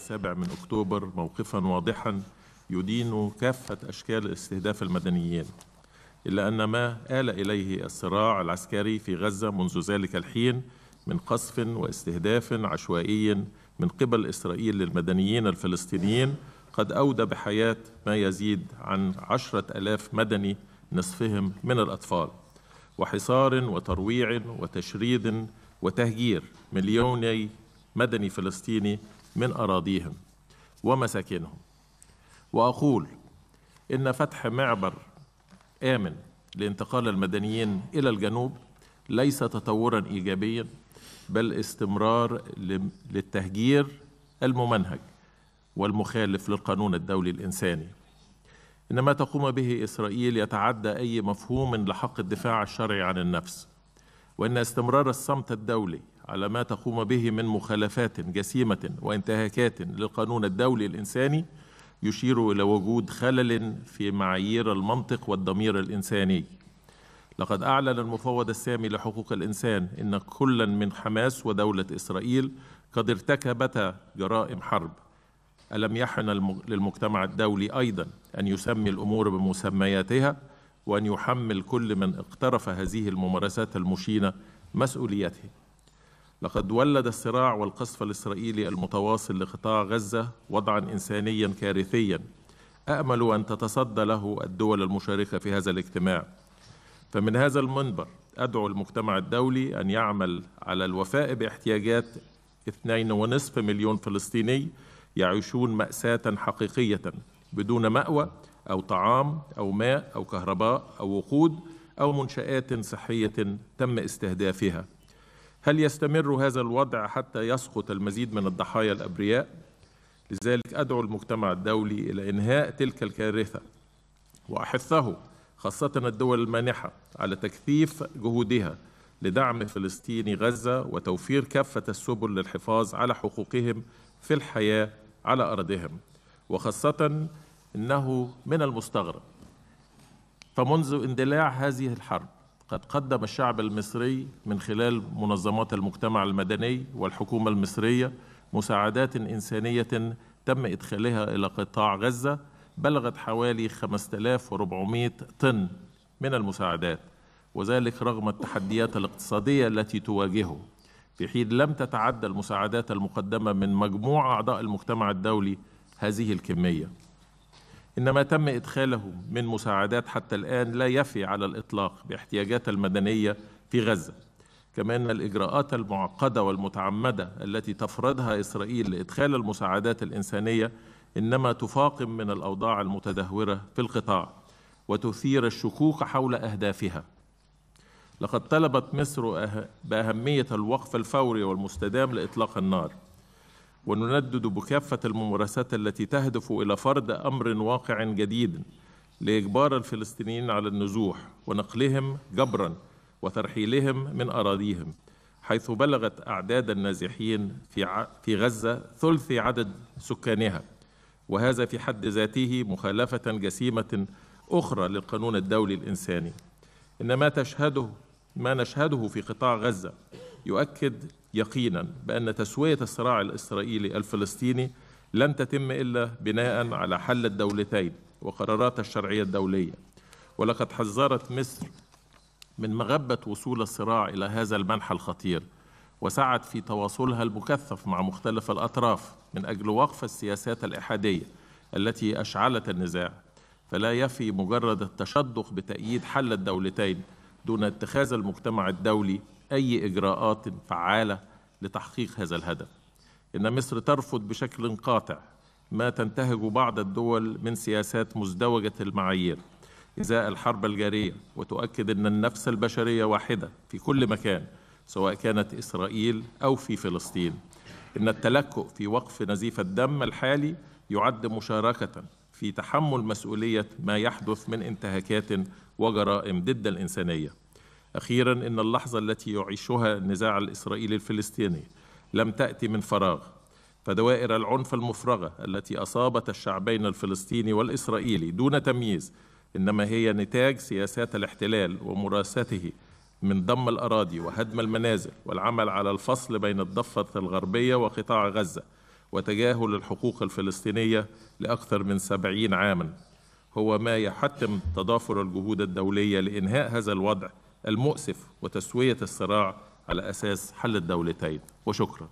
السابع من أكتوبر موقفا واضحا يدين كافة أشكال استهداف المدنيين إلا أن ما آل إليه الصراع العسكري في غزة منذ ذلك الحين من قصف واستهداف عشوائي من قبل إسرائيل للمدنيين الفلسطينيين قد أودى بحياة ما يزيد عن عشرة ألاف مدني نصفهم من الأطفال وحصار وترويع وتشريد وتهجير مليوني مدني فلسطيني من أراضيهم ومساكنهم وأقول إن فتح معبر آمن لانتقال المدنيين إلى الجنوب ليس تطورا إيجابيا بل استمرار للتهجير الممنهج والمخالف للقانون الدولي الإنساني إن ما تقوم به إسرائيل يتعدى أي مفهوم لحق الدفاع الشرعي عن النفس وإن استمرار الصمت الدولي على ما تقوم به من مخالفات جسيمة وانتهاكات للقانون الدولي الإنساني يشير إلى وجود خلل في معايير المنطق والضمير الإنساني لقد أعلن المفوض السامي لحقوق الإنسان إن كلا من حماس ودولة إسرائيل قد ارتكبتا جرائم حرب ألم يحن للمجتمع الدولي أيضا أن يسمي الأمور بمسمياتها وأن يحمل كل من اقترف هذه الممارسات المشينة مسؤوليته لقد ولد الصراع والقصف الإسرائيلي المتواصل لقطاع غزة وضعا إنسانيا كارثيا أأمل أن تتصدى له الدول المشاركة في هذا الاجتماع فمن هذا المنبر أدعو المجتمع الدولي أن يعمل على الوفاء باحتياجات اثنين ونصف مليون فلسطيني يعيشون مأساة حقيقية بدون مأوى أو طعام أو ماء أو كهرباء أو وقود أو منشآت صحية تم استهدافها هل يستمر هذا الوضع حتى يسقط المزيد من الضحايا الابرياء لذلك ادعو المجتمع الدولي الى انهاء تلك الكارثه واحثه خاصه الدول المانحه على تكثيف جهودها لدعم فلسطيني غزه وتوفير كافه السبل للحفاظ على حقوقهم في الحياه على ارضهم وخاصه انه من المستغرب فمنذ اندلاع هذه الحرب قد قدم الشعب المصري من خلال منظمات المجتمع المدني والحكومة المصرية مساعدات إنسانية تم إدخالها إلى قطاع غزة بلغت حوالي 5400 طن من المساعدات وذلك رغم التحديات الاقتصادية التي تواجهه في حين لم تتعدى المساعدات المقدمة من مجموع أعضاء المجتمع الدولي هذه الكمية إن ما تم إدخاله من مساعدات حتى الآن لا يفي على الإطلاق باحتياجات المدنية في غزة كما أن الإجراءات المعقدة والمتعمدة التي تفرضها إسرائيل لإدخال المساعدات الإنسانية إنما تفاقم من الأوضاع المتدهورة في القطاع وتثير الشكوك حول أهدافها لقد طلبت مصر أه- بأهمية الوقف الفوري والمستدام لإطلاق النار ونندد بكافة الممارسات التي تهدف إلى فرض أمر واقع جديد لإجبار الفلسطينيين على النزوح ونقلهم جبرا وترحيلهم من أراضيهم حيث بلغت أعداد النازحين في في غزة ثلث عدد سكانها وهذا في حد ذاته مخالفة جسيمة أخرى للقانون الدولي الإنساني إن ما تشهده ما نشهده في قطاع غزة يؤكد يقينا بأن تسوية الصراع الإسرائيلي الفلسطيني لن تتم إلا بناء على حل الدولتين وقرارات الشرعية الدولية ولقد حذرت مصر من مغبة وصول الصراع إلى هذا المنحى الخطير وسعت في تواصلها المكثف مع مختلف الأطراف من أجل وقف السياسات الإحادية التي أشعلت النزاع فلا يفي مجرد التشدق بتأييد حل الدولتين دون اتخاذ المجتمع الدولي أي إجراءات فعالة لتحقيق هذا الهدف إن مصر ترفض بشكل قاطع ما تنتهج بعض الدول من سياسات مزدوجة المعايير إزاء الحرب الجارية وتؤكد أن النفس البشرية واحدة في كل مكان سواء كانت إسرائيل أو في فلسطين إن التلكؤ في وقف نزيف الدم الحالي يعد مشاركة في تحمل مسؤولية ما يحدث من انتهاكات وجرائم ضد الإنسانية أخيرا إن اللحظة التي يعيشها النزاع الإسرائيلي الفلسطيني لم تأتي من فراغ فدوائر العنف المفرغة التي أصابت الشعبين الفلسطيني والإسرائيلي دون تمييز إنما هي نتاج سياسات الاحتلال ومراسته من ضم الأراضي وهدم المنازل والعمل على الفصل بين الضفة الغربية وقطاع غزة وتجاهل الحقوق الفلسطينية لأكثر من سبعين عاما هو ما يحتم تضافر الجهود الدولية لإنهاء هذا الوضع المؤسف وتسوية الصراع على أساس حل الدولتين وشكرا